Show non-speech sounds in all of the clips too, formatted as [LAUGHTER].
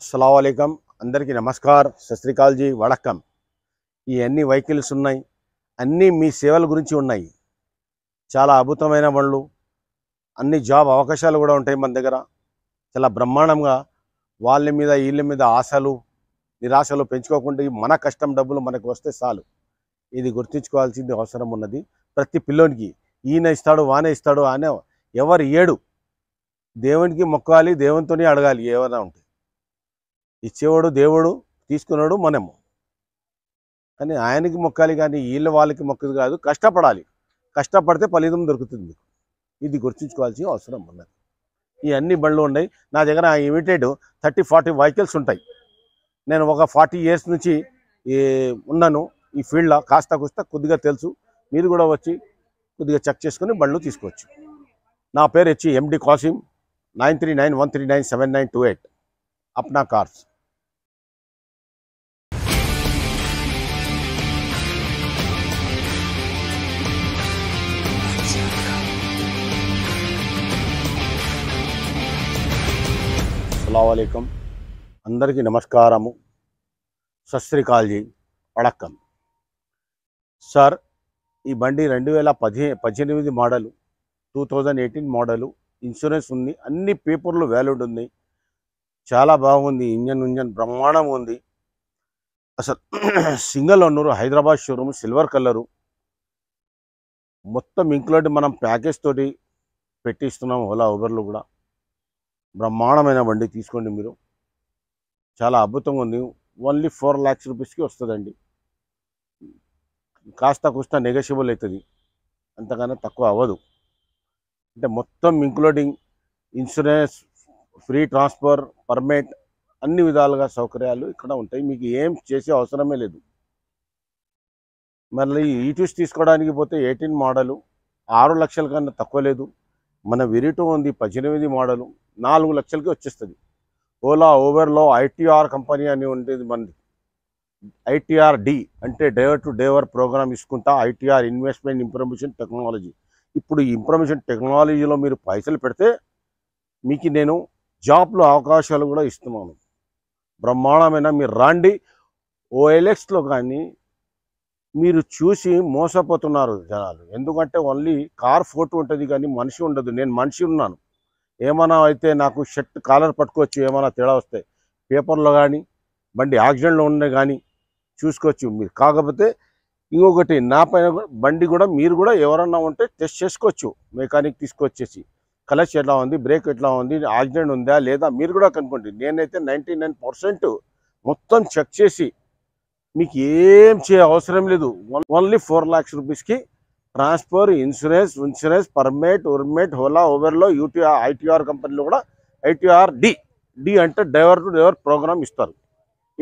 అస్సలం అందరికీ నమస్కార్ సస్త్రికాల్జీ వడక్కం ఈ అన్ని వెహికల్స్ ఉన్నాయి అన్నీ మీ సేవల గురించి ఉన్నాయి చాలా అద్భుతమైన వాళ్ళు అన్ని జాబ్ అవకాశాలు కూడా ఉంటాయి మన దగ్గర చాలా బ్రహ్మాండంగా వాళ్ళ మీద వీళ్ళ మీద ఆశలు నిరాశలు పెంచుకోకుండా మన కష్టం డబ్బులు మనకు వస్తే చాలు ఇది గుర్తించుకోవాల్సింది అవసరం ఉన్నది ప్రతి పిల్లోనికి ఈయన ఇస్తాడు వాన ఇస్తాడు అనే ఎవరు ఏడు దేవునికి మొక్కాలి దేవునితోనే అడగాలి ఏమైనా ఉంటే ఇచ్చేవాడు దేవుడు తీసుకున్నాడు మనము కానీ ఆయనకి మొక్కాలి కానీ వీళ్ళ వాళ్ళకి మొక్కదు కాదు కష్టపడాలి కష్టపడితే ఫలితం దొరుకుతుంది ఇది గుర్తుంచుకోవాల్సిన అవసరం ఉన్నది ఈ అన్ని బండ్లు ఉన్నాయి నా దగ్గర ఇమిటెడ్ థర్టీ ఫార్టీ వెహికల్స్ ఉంటాయి నేను ఒక ఫార్టీ ఇయర్స్ నుంచి ఉన్నాను ఈ ఫీల్డ్లో కాస్త కుస్త కొద్దిగా తెలుసు మీరు కూడా వచ్చి కొద్దిగా చెక్ చేసుకుని బండ్లు తీసుకోవచ్చు నా పేరు వచ్చి MD Kasim nine three nine one three nine seven nine two eight Apna Cars అలాకం అందరికీ నమస్కారము సశ్రీకాల్జీ వడక్కం సార్ ఈ బండి రెండు వేల పదిహే పద్దెనిమిది model two thousand eighteen model insurance ఉంది అన్ని పేపర్లు వ్యాలిడ్ ఉంది చాలా బాగుంది ఇంజన్ ఇంజన్ బ్రహ్మాండం ఉంది అసలు [CLEARS THROAT] సింగల్ ఉన్నారు హైదరాబాద్ షోరూమ్ సిల్వర్ కలరు మొత్తం ఇంక్లూడ్ మనం ప్యాకేజ్ తోటి పెట్టిస్తున్నాం ఓలా ఊబర్లో కూడా బ్రహ్మాండమైన బండి తీసుకోండి మీరు చాలా అద్భుతంగా ఉంది ఓన్లీ ఫోర్ ల్యాక్స్ రూపీస్కి వస్తుందండి కాస్త కుస్త నెగోషియబుల్ అవుతుంది అంతకన్నా తక్కువ అవ్వదు అంటే మొత్తం including insurance free transfer permit అన్ని విధాలుగా సౌకర్యాలు ఇక్కడ ఉంటాయి మీకు ఏం చేసే అవసరమే లేదు మళ్ళీ ఈటీస్ తీసుకోవడానికి పోతే ఎయిటీన్ మోడలు ఆరు లక్షల కన్నా తక్కువ లేదు మన విరిటో ఉంది పద్దెనిమిది మోడలు నాలుగు లక్షలకి వచ్చేస్తుంది ఓలా ఓవర్లో ఐటీఆర్ కంపెనీ అని ఉండేది మనది ఐటీఆర్ డి అంటే డేవర్ టు డేవర్ ప్రోగ్రామ్ ఇసుకుంటా ఐటీఆర్ ఇన్వెస్ట్మెంట్ ఇన్ఫర్మేషన్ టెక్నాలజీ ఇప్పుడు ఈ ఇన్ఫర్మేషన్ టెక్నాలజీలో మీరు పైసలు పెడితే మీకు నేను జాబ్లో అవకాశాలు కూడా ఇస్తున్నాను బ్రహ్మాండమైన మీరు రాండి ఓఎల్ఎక్స్లో కానీ మీరు చూసి మోసపోతున్నారు జనాలు ఎందుకంటే ఓన్లీ కార్ ఫోటో ఉంటుంది కానీ మనిషి ఉండదు నేను మనిషి ఉన్నాను ఏమైనా అయితే నాకు షర్ట్ కాలర్ పట్టుకోవచ్చు ఏమైనా తేడా వస్తాయి పేపర్లో కానీ బండి ఆక్సిడెంట్లో ఉండే కానీ చూసుకోవచ్చు మీరు కాకపోతే ఇంకొకటి నా పైన బండి కూడా మీరు కూడా ఎవరన్నా ఉంటే టెస్ట్ చేసుకోవచ్చు మెకానిక్ తీసుకొచ్చేసి కలెక్ట్ ఎట్లా ఉంది బ్రేక్ ఎట్లా ఉంది ఆక్సిడెంట్ ఉందా లేదా మీరు కూడా కనుక్కోండి నేనైతే నైంటీ మొత్తం చెక్ చేసి మీకు ఏం చే అవసరం లేదు ఓన్లీ ఫోర్ ల్యాక్స్ రూపీస్కి ట్రాన్స్ఫర్ ఇన్సూరెన్స్ ఇన్సూరెన్స్ పర్మిట్ ఉర్మిట్ హోలా ఓవర్లో యూటీఆర్ ఐటీఆర్ కంపెనీలో కూడా ఐటీఆర్ డి డి అంటే డ్రైవర్ టు డ్రైవర్ ప్రోగ్రామ్ ఇస్తారు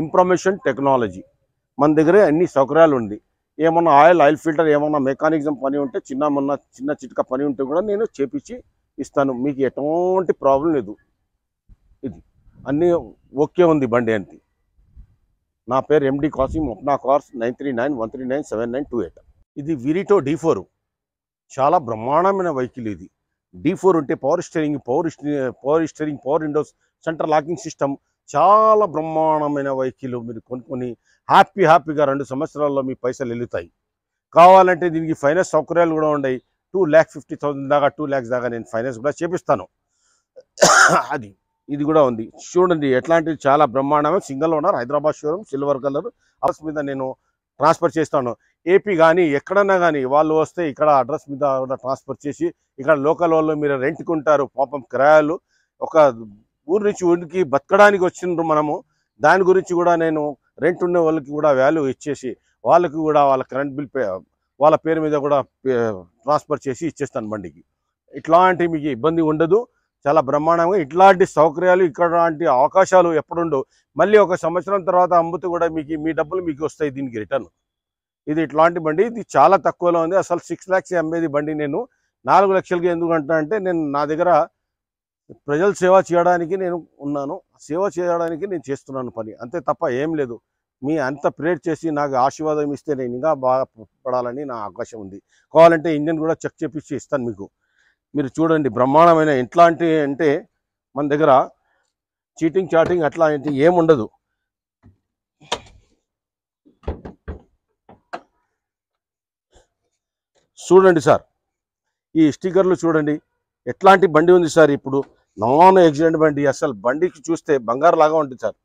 ఇన్ఫర్మేషన్ టెక్నాలజీ మన దగ్గరే అన్ని సౌకర్యాలు ఉంది ఏమన్నా ఆయిల్ ఆయిల్ ఫిల్టర్ ఏమన్నా మెకానిజం పని ఉంటే చిన్న మొన్న చిన్న చిట్క పని ఉంటే కూడా నేను చేపించి ఇస్తాను మీకు ఎటువంటి ప్రాబ్లం లేదు ఇది అన్నీ ఓకే ఉంది బండి అంతే నా పేరు MD Kasim Apna Cars nine three nine one three nine seven nine two eight ఇది విరిటో డీ ఫోర్ చాలా బ్రహ్మాండమైన వెహికల్ ఇది డీ ఫోర్ ఉంటే power steering power power steering power windows centre locking system చాలా బ్రహ్మాండమైన వెహికల్ మీరు కొనుక్కొని హ్యాపీ హ్యాపీగా రెండు సంవత్సరాల్లో మీ పైసలు వెళ్తాయి కావాలంటే దీనికి ఫైనాన్స్ సౌకర్యాలు కూడా ఉన్నాయి టూ ల్యాక్ ఫిఫ్టీ థౌసండ్ దాకా టూ ల్యాక్స్ దాకా నేను ఫైనాన్స్ కూడా చేపిస్తాను [COUGHS] అది ఇది కూడా ఉంది చూడండి ఎట్లాంటిది చాలా బ్రహ్మాండమే single owner Hyderabad showroom silver colour address మీద నేను ట్రాన్స్ఫర్ చేస్తాను ఏపీ కానీ ఎక్కడన్నా కానీ వాళ్ళు వస్తే ఇక్కడ అడ్రస్ మీద కూడా ట్రాన్స్ఫర్ చేసి ఇక్కడ లోకల్ వాళ్ళు మీరు రెంట్కుంటారు పాపం కిరాయాలు ఒక ఊరి నుంచి ఊరికి బతకడానికి వచ్చిండ్రు మనము దాని గురించి కూడా నేను రెంట్ ఉన్న వాళ్ళకి కూడా వాల్యూ ఇచ్చేసి వాళ్ళకి కూడా వాళ్ళ కరెంట్ బిల్ వాళ్ళ పేరు మీద కూడా ట్రాన్స్ఫర్ చేసి ఇచ్చేస్తాను బండికి ఇట్లాంటి మీకు ఇబ్బంది ఉండదు చాలా బ్రహ్మాండంగా ఇట్లాంటి సౌకర్యాలు లాంటి అవకాశాలు ఎప్పుడుండవు మళ్ళీ ఒక సంవత్సరం తర్వాత అమ్ముతూ కూడా మీకు మీ డబ్బులు మీకు వస్తాయి దీనికి రిటర్న్ ఇది ఇట్లాంటి బండి ఇది చాలా తక్కువలో ఉంది అసలు సిక్స్ ల్యాక్స్ అమ్మేది బండి నేను నాలుగు లక్షలకి ఎందుకు అంటున్నా అంటే నేను నా దగ్గర ప్రజలు సేవ చేయడానికి నేను ఉన్నాను సేవ చేయడానికి నేను చేస్తున్నాను పని అంతే తప్ప ఏం లేదు మీ అంత ప్రేర్ చేసి నాకు ఆశీర్వాదం ఇస్తే నేను ఇంకా బాగా పడాలని నా అవకాశం ఉంది కావాలంటే ఇంజన్ కూడా చెక్ చేపించి ఇస్తాను మీకు మీరు చూడండి బ్రహ్మాండమైన ఎట్లాంటి అంటే మన దగ్గర చీటింగ్ చాటింగ్ అట్లా ఏముండదు చూడండి సార్ ఈ స్టిక్కర్లు చూడండి ఎట్లాంటి బండి ఉంది సార్ ఇప్పుడు నాన్ యాక్సిడెంట్ బండి అసలు బండికి చూస్తే బంగారు లాగా ఉంటుంది సార్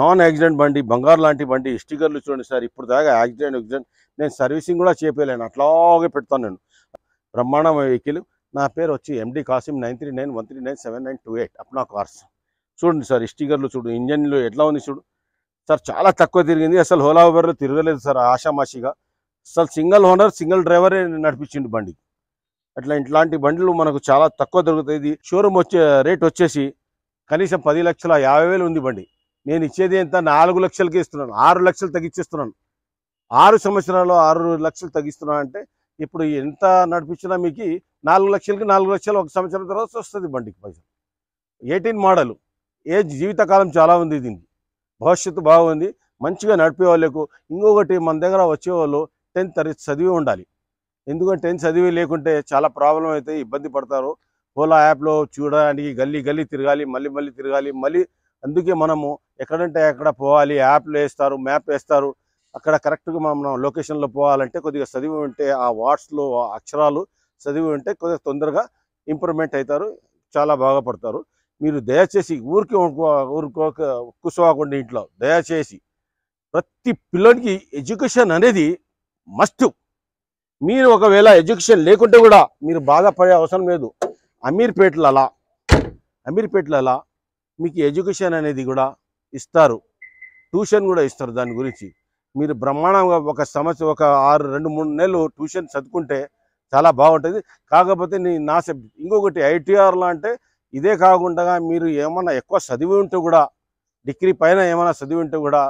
నాన్ యాక్సిడెంట్ బండి బంగారు లాంటి బండి స్టిక్కర్లు చూడండి సార్ ఇప్పుడు దాకా యాక్సిడెంట్ యాక్సిడెంట్ నేను సర్వీసింగ్ కూడా చేయలేను అట్లాగే పెడతాను నేను బ్రహ్మాండ వెహికల్ నా పేరు వచ్చి MD Kasim nine three nine one three nine seven nine two eight Apna Cars చూడండి సార్ స్టిక్కర్లు చూడు ఇంజన్లు ఎట్లా ఉంది చూడు సార్ చాలా తక్కువ తిరిగింది అసలు హోలా ఓవర్లో తిరగలేదు సార్ ఆషామాషిగా అసలు సింగిల్ ఓనర్ సింగిల్ డ్రైవరే నడిపించిండు బండి అట్లా ఇట్లాంటి బండ్లు మనకు చాలా తక్కువ దొరుకుతాయి షోరూమ్ వచ్చే రేట్ వచ్చేసి కనీసం పది లక్షల యాభై వేలు ఉంది బండి నేను ఇచ్చేది ఎంత నాలుగు లక్షలకి ఇస్తున్నాను ఆరు లక్షలు తగ్గించేస్తున్నాను ఆరు సంవత్సరాలు ఆరు లక్షలు తగ్గిస్తున్నాను అంటే ఇప్పుడు ఎంత నడిపించినా మీకు నాలుగు లక్షలకి నాలుగు లక్షలు ఒక సంవత్సరం తర్వాత వస్తుంది బండికి పైసలు ఎయిటీన్ మోడల్ ఏ జీవితకాలం చాలా ఉంది దీనికి భవిష్యత్తు బాగుంది మంచిగా నడిపే వాళ్ళకు ఇంకొకటి మన దగ్గర వచ్చేవాళ్ళు టెన్త్ తరగతి చదివి ఉండాలి ఎందుకంటే టెన్త్ చదివి లేకుంటే చాలా ప్రాబ్లం అయితే ఇబ్బంది పడతారు ఓలా యాప్లో చూడడానికి గల్లీ గల్లీ తిరగాలి మళ్ళీ మళ్ళీ తిరగాలి మళ్ళీ అందుకే మనము ఎక్కడంటే ఎక్కడ పోవాలి యాప్లు వేస్తారు మ్యాప్ వేస్తారు అక్కడ కరెక్ట్గా మనం లొకేషన్లో పోవాలంటే కొద్దిగా చదివి ఉంటే ఆ వార్డ్స్లో అక్షరాలు చదివి ఉంటే కొద్దిగా తొందరగా ఇంప్రూవ్మెంట్ అవుతారు చాలా బాగా పడతారు మీరు దయచేసి ఊరికి ఊరుకో కూర్చోకుండా ఇంట్లో దయచేసి ప్రతి పిల్లడికి ఎడ్యుకేషన్ అనేది మస్ట్ మీరు ఒకవేళ ఎడ్యుకేషన్ లేకుంటే కూడా మీరు బాధపడే అవసరం లేదు అమీర్పేట్లలా అమీర్పేట్లలా మీకు ఎడ్యుకేషన్ అనేది కూడా ఇస్తారు ట్యూషన్ కూడా ఇస్తారు దాని గురించి మీరు బ్రహ్మాండంగా ఒక సంవత్సరం ఒక ఆరు రెండు మూడు నెలలు ట్యూషన్ చదువుకుంటే చాలా బాగుంటుంది కాకపోతే నీ నా సబ్జెక్ట్ ఇంకొకటి ఐటీఆర్లో అంటే ఇదే కాకుండా మీరు ఏమన్నా ఎక్కువ చదివి ఉంటే కూడా డిగ్రీ పైన ఏమైనా చదివి ఉంటే కూడా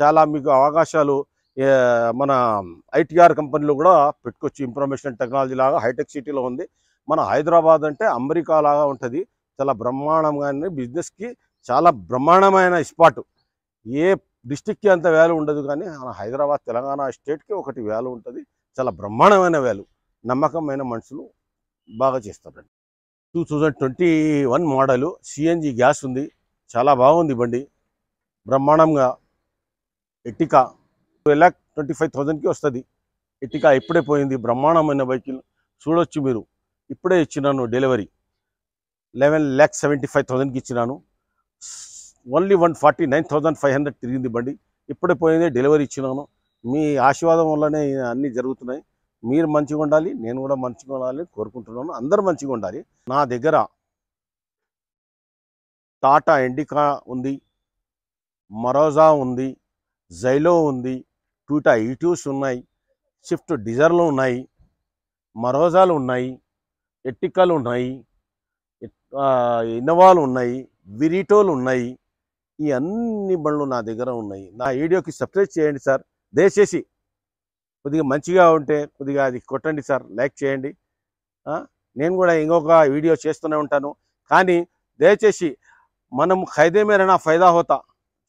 చాలా మీకు అవకాశాలు మన ఐటీఆర్ కంపెనీలో కూడా పెట్టుకొచ్చి ఇన్ఫర్మేషన్ టెక్నాలజీ లాగా హైటెక్ సిటీలో ఉంది మన హైదరాబాద్ అంటే అమెరికా లాగా ఉంటుంది చాలా బ్రహ్మాండంగా బిజినెస్కి చాలా బ్రహ్మాండమైన స్పాటు ఏ డిస్టిక్కి అంత వాల్యూ ఉండదు కానీ హైదరాబాద్ తెలంగాణ స్టేట్కి ఒకటి వాల్యూ ఉంటుంది చాలా బ్రహ్మాండమైన వాల్యూ నమ్మకమైన మనుషులు బాగా చేస్తారండి two thousand twenty one model CNG gas ఉంది చాలా బాగుంది బండి బ్రహ్మాండంగా ఎట్టికా టూ ల్యాక్ ట్వంటీ ఫైవ్ థౌజండ్కి వస్తుంది ఎట్టికా ఇప్పుడే పోయింది బ్రహ్మాండమైన బైకిల్ చూడొచ్చు మీరు ఇప్పుడే ఇచ్చినాను delivery eleven lakh seventy five థౌజండ్కి ఇచ్చినాను only one forty nine thousand five hundred తిరిగింది బండి ఇప్పుడే పోయిందే డెలివరీ ఇచ్చినాను మీ ఆశీర్వాదం వల్లనే అన్నీ జరుగుతున్నాయి మీరు మంచిగా ఉండాలి నేను కూడా మంచిగా ఉండాలి కోరుకుంటున్నాను అందరు మంచిగా ఉండాలి నా దగ్గర టాటా ఎండికా ఉంది మరోజా ఉంది జైలో ఉంది టూటా ఈట్యూస్ ఉన్నాయి స్విఫ్ట్ డిజర్లు ఉన్నాయి మరోజాలు ఉన్నాయి ఎట్టికాలు ఉన్నాయి ఇన్నోవాలు ఉన్నాయి విరిటోలు ఉన్నాయి ఈ అన్ని బండ్లు నా దగ్గర ఉన్నాయి నా వీడియోకి సబ్స్క్రైబ్ చేయండి సార్ దయచేసి కొద్దిగా మంచిగా ఉంటే కొద్దిగా అది కొట్టండి సార్ లైక్ చేయండి నేను కూడా ఇంకొక వీడియో చేస్తూనే ఉంటాను కానీ దయచేసి మనం ఖైదే నా ఫైదా హోతా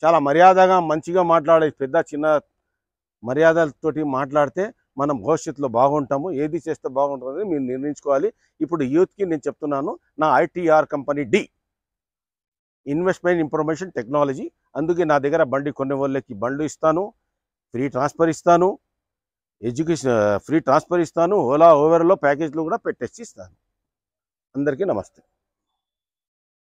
చాలా మర్యాదగా మంచిగా మాట్లాడే పెద్ద చిన్న మర్యాదలతోటి మాట్లాడితే మనం భవిష్యత్తులో బాగుంటాము ఏది చేస్తే బాగుంటుందని మీరు నిర్ణయించుకోవాలి ఇప్పుడు యూత్కి నేను చెప్తున్నాను నా ITR company D investment information technology అందుకే నా దగ్గర బండి కొన్ని వాళ్ళకి బండ్లు ఇస్తాను ఫ్రీ ట్రాన్స్ఫర్ ఇస్తాను ఎడ్యుకేషన్ ఫ్రీ ట్రాన్స్ఫర్ ఇస్తాను ఓలా ఓవర్లో ప్యాకేజ్లు కూడా పెట్టేసి ఇస్తాను అందరికీ నమస్తే